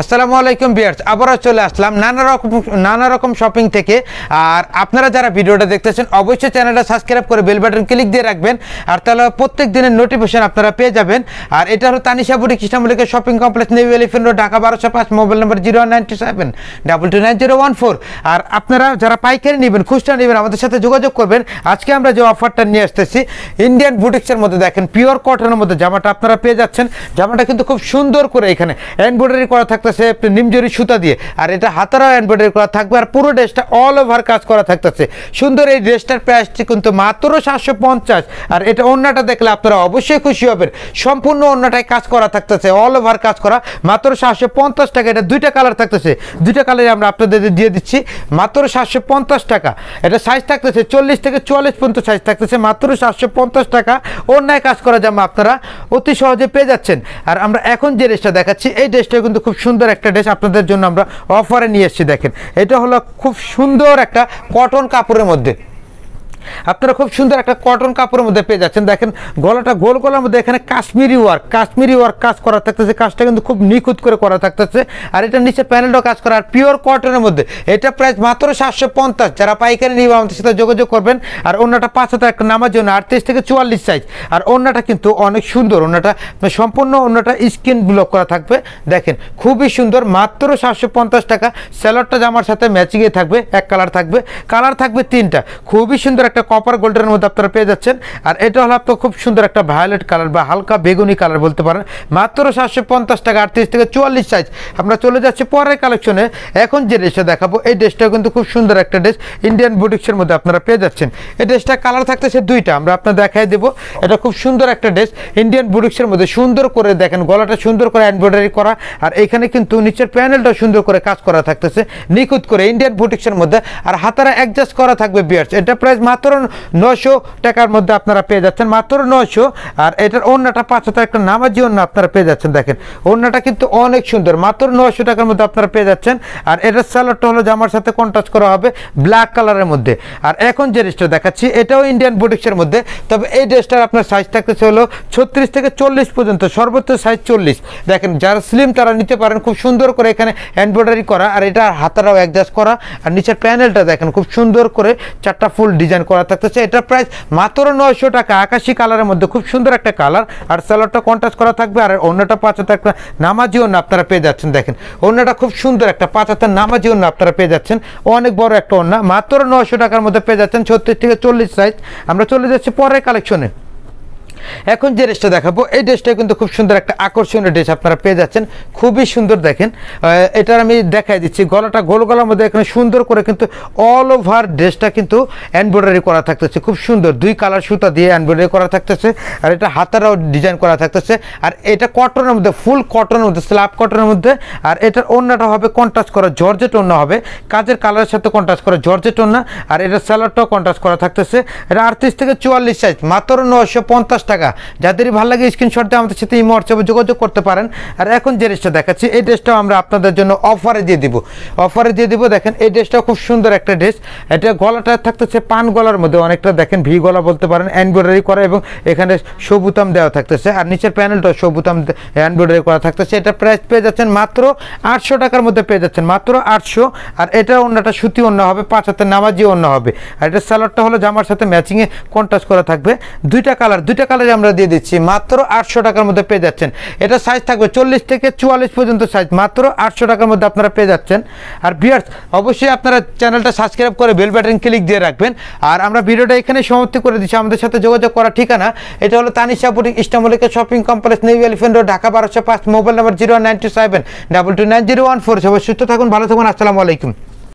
আসসালামু আলাইকুম বিয়ার্স আবারও চলে আসলাম নানা রকম নানা রকম শপিং থেকে আর আপনারা যারা ভিডিওটা দেখতেছেন অবশ্যই চ্যানেলটা সাবস্ক্রাইব করে বেল বাটন ক্লিক দিয়ে রাখবেন আর তাহলে প্রত্যেক দিনের নোটিফিকেশন আপনারা পেয়ে যাবেন আর এটা হলো তানিশা বুটি কৃষ্ণমল্লিকের shopping complex new elephant road Dhaka বারোশো পাঁচ mobile number zero ninety seven double two nine zero one four আর আপনারা যারা পাইকারি নেবেন খুচরা নেবেন আমাদের সাথে যোগাযোগ করবেন আজকে আমরা যে অফারটা নিয়ে আসতেছি ইন্ডিয়ান বুটিক্সের মধ্যে দেখেন পিওর কটনের মধ্যে জামাটা আপনারা পেয়ে যাচ্ছেন জামাটা কিন্তু খুব সুন্দর করে এখানে এমব্রয়ডারি করা থাকে থাকতেছে একটু নিমজরি সুতা দিয়ে আর এটা হাতারাও এমব্রয়ডারি করা থাকবে আর পুরো ড্রেসটা অল ওভার কাজ করা থাকতেছে সুন্দর এই ড্রেসটার প্রাইসটি কিন্তু মাত্র সাতশো পঞ্চাশ আর এটা অন্যটা দেখলে আপনারা অবশ্যই খুশি হবেন সম্পূর্ণ অন্যটাই কাজ করা থাকতেছে অল ওভার কাজ করা মাত্র সাতশো পঞ্চাশ টাকা এটা দুইটা কালার থাকতেছে দুইটা কালারে আমরা আপনাদের দিয়ে দিচ্ছি মাত্র সাতশো পঞ্চাশ টাকা এটা সাইজ থাকতেছে চল্লিশ থেকে চুয়াল্লিশ পর্যন্ত সাইজ থাকতেছে মাত্র সাতশো পঞ্চাশ টাকা অন্যায় কাজ করা যেমন আপনারা অতি সহজে পেয়ে যাচ্ছেন আর আমরা এখন যে ড্রেসটা দেখাচ্ছি এই ড্রেসটা কিন্তু খুব সুন্দর সুন্দর একটা ড্রেস আপনাদের জন্য আমরা অফারে নিয়ে এসেছি দেখেন এটা হলো খুব সুন্দর একটা কটন কাপড়ের মধ্যে আপনারা খুব সুন্দর একটা কটন কাপড়ের মধ্যে পেয়ে যাচ্ছেন দেখেন গলাটা গোল গলার মধ্যে এখানে কাশ্মীরি ওয়ার্ক কাশ্মীরি ওয়ার্ক কাজ করা থাকতেছে কাজটা কিন্তু খুব নিখুঁত করে করা থাকতেছে আর এটা নিচে প্যানেলটাও কাজ করা আর পিওর কটনের মধ্যে এটা প্রাইস মাত্র সাতশো পঞ্চাশ যারা পাইকারি নিয়ে আমাদের সাথে যোগাযোগ করবেন আর অন্যটা পাঁচ হাজার একটা নামার জন্য আটত্রিশ থেকে চুয়াল্লিশ সাইজ আর অন্যটা কিন্তু অনেক সুন্দর অন্যটা সম্পূর্ণ অন্যটা স্কিন ব্লক করা থাকবে দেখেন খুবই সুন্দর মাত্র সাতশো পঞ্চাশ টাকা স্যালারটা জামার সাথে ম্যাচিংয়ে থাকবে এক কালার থাকবে কালার থাকবে তিনটা খুবই সুন্দর একটা কপার গোল্ডের মধ্যে আপনারা পেয়ে যাচ্ছেন আর এটা হলো আপনার খুব সুন্দর একটা ভায়োলেট কালার বা হালকা বেগুনি কালার বলতে পারেন মাত্র সাতশো পঞ্চাশ টাকা আটত্রিশ থেকে চুয়াল্লিশ সাইজ আমরা চলে যাচ্ছি পরের কালেকশনে এখন যে ড্রেসটা দেখাবো এই ড্রেসটা কিন্তু খুব সুন্দর একটা ড্রেস ইন্ডিয়ান বুটিক্সের মধ্যে আপনারা পেয়ে যাচ্ছেন এই ড্রেসটা কালার থাকতেছে দুইটা আমরা আপনার দেখাই দেবো এটা খুব সুন্দর একটা ড্রেস ইন্ডিয়ান বুটিক্সের মধ্যে সুন্দর করে দেখেন গলাটা সুন্দর করে এমব্রয়ডারি করা আর এখানে কিন্তু নিচের প্যানেলটা সুন্দর করে কাজ করা থাকতেছে নিখুঁত করে ইন্ডিয়ান বুটিক্সের মধ্যে আর হাতারা অ্যাডজাস্ট করা থাকবে বিয়ার্স এটা প্রায় মাত্র মাত্র নশো টাকার মধ্যে আপনারা পেয়ে যাচ্ছেন মাত্র নশো আর এটার অন্যটা পাঁচ হাজার একটা নামাজি অন্য আপনারা পেয়ে যাচ্ছেন দেখেন অন্যটা কিন্তু অনেক সুন্দর মাত্র নশো টাকার মধ্যে আপনারা পেয়ে যাচ্ছেন আর এটার স্যালোডটা হলো জামার সাথে কন্ট্রাস্ট করা হবে ব্ল্যাক কালারের মধ্যে আর এখন যে ড্রেসটা দেখাচ্ছি এটাও ইন্ডিয়ান বুটিক্সের মধ্যে তবে এই ড্রেসটার আপনার সাইজ থাকতেছে হলো ছত্রিশ থেকে চল্লিশ পর্যন্ত সর্বোচ্চ সাইজ চল্লিশ দেখেন যারা স্লিম তারা নিতে পারেন খুব সুন্দর করে এখানে এমব্রয়ডারি করা আর এটা হাতারাও অ্যাডজাস্ট করা আর নিচের প্যানেলটা দেখেন খুব সুন্দর করে চারটা ফুল ডিজাইন করা থাকতেছে এটার প্রাইস মাত্র নয়শো টাকা আকাশি কালারের মধ্যে খুব সুন্দর একটা কালার আর সালোয়ারটা কন্ট্রাস্ট করা থাকবে আর অন্যটা পাঁচ হাতে একটা নামাজি অন্য আপনারা পেয়ে যাচ্ছেন দেখেন অন্যটা খুব সুন্দর একটা পাঁচ হাতে নামাজি অন্য আপনারা পেয়ে যাচ্ছেন অনেক বড় একটা অন্য মাত্র নয়শো টাকার মধ্যে পেয়ে যাচ্ছেন ছত্রিশ থেকে চল্লিশ সাইজ আমরা চলে যাচ্ছি পরের কালেকশনে এখন যে ড্রেসটা দেখাবো এই ড্রেসটা কিন্তু খুব সুন্দর একটা আকর্ষণীয় ড্রেস আপনারা পেয়ে যাচ্ছেন খুবই সুন্দর দেখেন এটার আমি দেখাই দিচ্ছি গলাটা গোল গলার মধ্যে এখানে সুন্দর করে কিন্তু অল ওভার ড্রেসটা কিন্তু এমব্রয়ডারি করা থাকতেছে খুব সুন্দর দুই কালার সুতা দিয়ে এমব্রয়ডারি করা থাকতেছে আর এটা হাতারাও ডিজাইন করা থাকতেছে আর এটা কটনের মধ্যে ফুল কটনের মধ্যে স্ল্যাব কটনের মধ্যে আর এটার অন্যটা হবে কন্ট্রাস্ট করা জর্জেট অন্য হবে কাজের কালারের সাথে কন্ট্রাস্ট করা জর্জেট অন্য আর এটা স্যালাডটাও কন্ট্রাস্ট করা থাকতেছে এটা আটত্রিশ থেকে চুয়াল্লিশ সাইজ মাত্র নশো পঞ্চাশ টাকা যাদের ভালো লাগে স্ক্রিনশট দিয়ে আমাদের সাথে ইমো হোয়াটসঅ্যাপে যোগাযোগ করতে পারেন আর এখন যে ড্রেসটা দেখাচ্ছি এই ড্রেসটাও আমরা আপনাদের জন্য অফারে দিয়ে দিব অফারে দিয়ে দিব দেখেন এই ড্রেসটাও খুব সুন্দর একটা ড্রেস এটা গলাটা থাকতেছে পান গলার মধ্যে অনেকটা দেখেন ভি গলা বলতে পারেন এমব্রয়ডারি করা এবং এখানে সবুতাম দেওয়া থাকতেছে আর নিচের প্যানেলটাও সবুতাম এমব্রয়ডারি করা থাকতেছে এটা প্রাইস পেয়ে যাচ্ছেন মাত্র আটশো টাকার মধ্যে পেয়ে যাচ্ছেন মাত্র আটশো আর এটা অন্যটা সুতি অন্য হবে পাঁচ হাতে নামাজি অন্য হবে আর এটা স্যালাডটা হলো জামার সাথে ম্যাচিংয়ে কন্টাস করা থাকবে দুইটা কালার দুইটা কালার কভারেজ আমরা দিয়ে দিচ্ছি মাত্র আটশো টাকার মধ্যে পেয়ে যাচ্ছেন এটা সাইজ থাকবে চল্লিশ থেকে চুয়াল্লিশ পর্যন্ত সাইজ মাত্র আটশো টাকার মধ্যে আপনারা পেয়ে যাচ্ছেন আর বিয়ার্স অবশ্যই আপনারা চ্যানেলটা সাবস্ক্রাইব করে বেল বাটন ক্লিক দিয়ে রাখবেন আর আমরা ভিডিওটা এখানে সমাপ্তি করে দিচ্ছি আমাদের সাথে যোগাযোগ করা ঠিকানা এটা হলো তানিশা বুটিক ইস্টামলিকা shopping complex new elephant road Dhaka বারোশো পাঁচ mobile number zero nine two seven double two nine zero one four সবাই সুস্থ থাকুন ভালো থাকুন আসসালামু আলাইকুম